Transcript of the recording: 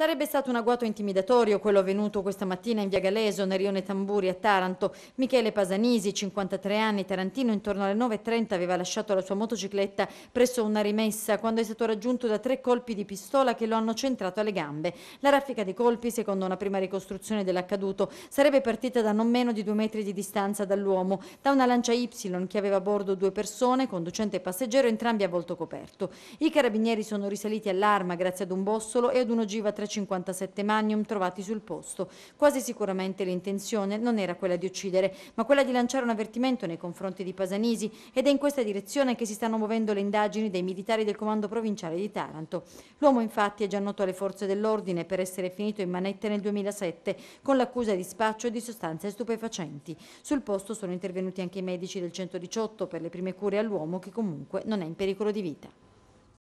Sarebbe stato un agguato intimidatorio quello avvenuto questa mattina in via Galeso, Nerione Tamburi a Taranto. Michele Pasanisi, 53 anni, tarantino, intorno alle 9.30 aveva lasciato la sua motocicletta presso una rimessa quando è stato raggiunto da tre colpi di pistola che lo hanno centrato alle gambe. La raffica dei colpi, secondo una prima ricostruzione dell'accaduto, sarebbe partita da non meno di due metri di distanza dall'uomo, da una lancia Y che aveva a bordo due persone, conducente e passeggero, entrambi a volto coperto. I carabinieri sono risaliti all'arma grazie ad un bossolo e ad un un'ogiva 300 57 magnum trovati sul posto. Quasi sicuramente l'intenzione non era quella di uccidere, ma quella di lanciare un avvertimento nei confronti di Pasanisi ed è in questa direzione che si stanno muovendo le indagini dei militari del comando provinciale di Taranto. L'uomo infatti è già noto alle forze dell'ordine per essere finito in manette nel 2007 con l'accusa di spaccio di sostanze stupefacenti. Sul posto sono intervenuti anche i medici del 118 per le prime cure all'uomo che comunque non è in pericolo di vita.